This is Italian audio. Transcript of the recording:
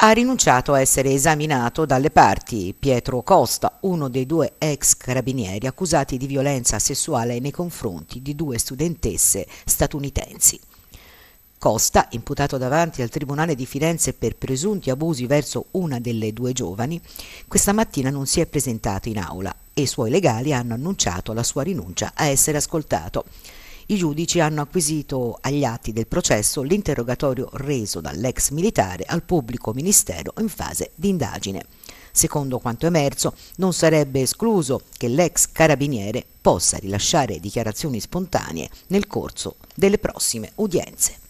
ha rinunciato a essere esaminato dalle parti. Pietro Costa, uno dei due ex carabinieri accusati di violenza sessuale nei confronti di due studentesse statunitensi. Costa, imputato davanti al Tribunale di Firenze per presunti abusi verso una delle due giovani, questa mattina non si è presentato in aula e i suoi legali hanno annunciato la sua rinuncia a essere ascoltato. I giudici hanno acquisito agli atti del processo l'interrogatorio reso dall'ex militare al pubblico ministero in fase di indagine. Secondo quanto emerso, non sarebbe escluso che l'ex carabiniere possa rilasciare dichiarazioni spontanee nel corso delle prossime udienze.